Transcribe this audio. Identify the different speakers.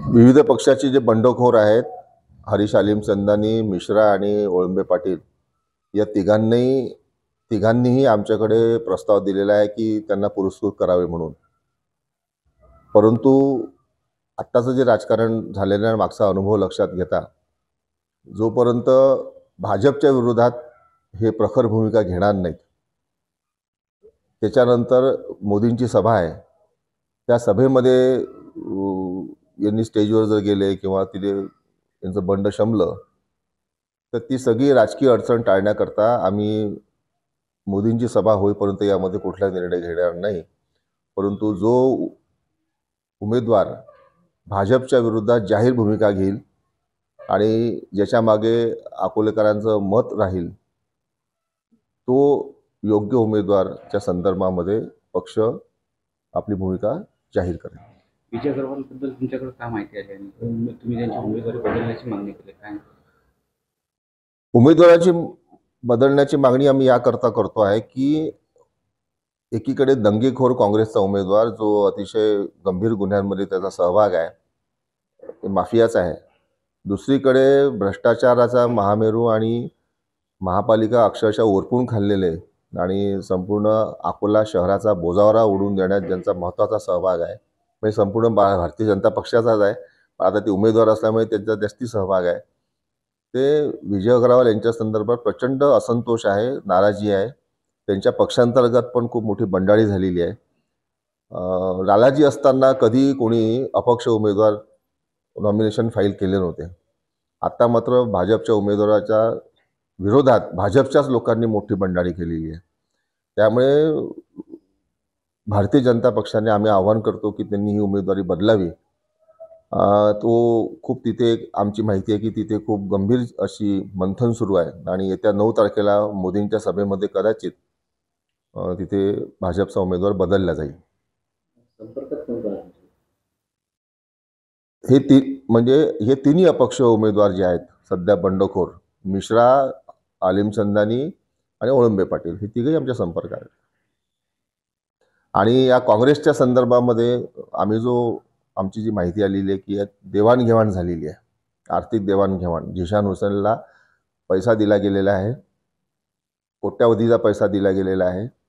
Speaker 1: विविध पक्षाचे जे बंडखोर आहेत हरीश आलीम संदानी मिश्रा आणि ओळंबे पाटील या तिघांनी तिघांनीही आमच्याकडे प्रस्ताव दिलेला आहे की त्यांना पुरस्कृत करावे म्हणून परंतु आत्ताचं जे राजकारण झालेलं आहे मागचा अनुभव लक्षात घेता जोपर्यंत भाजपच्या विरोधात हे प्रखर भूमिका घेणार नाहीत त्याच्यानंतर मोदींची सभा आहे त्या सभेमध्ये यांनी स्टेजवर जर गेले किंवा तिथे यांचं बंड शमलं तर ती सगळी राजकीय अडचण टाळण्याकरता आम्ही मोदींची सभा होईपर्यंत यामध्ये कुठला निर्णय घेणार नाही परंतु जो उमेदवार भाजपच्या विरोधात जाहीर भूमिका घेईल आणि ज्याच्या मागे अकोलेकरांचं मत राहील तो योग्य उमेदवारच्या संदर्भामध्ये पक्ष आपली भूमिका जाहीर करेल विजय तुमच्याकडे काय माहिती आली आणि तुम्ही त्यांची उमेदवारी बदलण्याची मागणी केली काय उमेदवाराची बदलण्याची मागणी आम्ही याकरता करतो आहे की एकीकडे दंगेखोर काँग्रेसचा उमेदवार जो अतिशय गंभीर गुन्ह्यांमध्ये त्याचा सहभाग आहे ते माफियाच आहे दुसरीकडे भ्रष्टाचाराचा महामेरू आणि महापालिका अक्षरशः ओरपून खाल्लेले आणि संपूर्ण अकोला शहराचा बोजावरा उडून देण्यात ज्यांचा महत्त्वाचा सहभाग आहे म्हणजे संपूर्ण भारतीय जनता पक्षाचाच आहे आता ते उमेदवार असल्यामुळे त्यांचा जास्ती सहभाग आहे ते विजय अग्रवाल यांच्या संदर्भात प्रचंड असंतोष आहे नाराजी आहे त्यांच्या पक्षांतर्गत पण खूप मोठी बंडाळी झालेली आहे लालाजी असताना कधी कोणी अपक्ष उमेदवार नॉमिनेशन फाईल केले नव्हते आता मात्र भाजपच्या उमेदवाराच्या विरोधात भाजपच्याच लोकांनी मोठी बंडाळी केलेली आहे त्यामुळे भारतीय जनता पक्षाने आम्ही आव्हान करतो की त्यांनी ही उमेदवारी बदलावी तो खूप तिथे आमची माहिती आहे की तिथे खूप गंभीर अशी मंथन सुरू आहे आणि येत्या नऊ तारखेला मोदींच्या सभेमध्ये कदाचित तिथे भाजपचा उमेदवार बदलला जाईल हे ती म्हणजे हे तिन्ही अपक्ष उमेदवार जे आहेत सध्या बंडखोर मिश्रा आलिम संदानी आणि ओळंबे पाटील हे तिघही आमच्या संपर्कात आहेत आणि या काँग्रेसच्या संदर्भामध्ये आम्ही जो आमची जी माहिती आलेली आहे की या देवाणघेवाण झालेली आहे आर्थिक देवाणघेवाण जिशान हुसेनला पैसा दिला गेलेला आहे कोट्यावधीचा पैसा दिला गेलेला आहे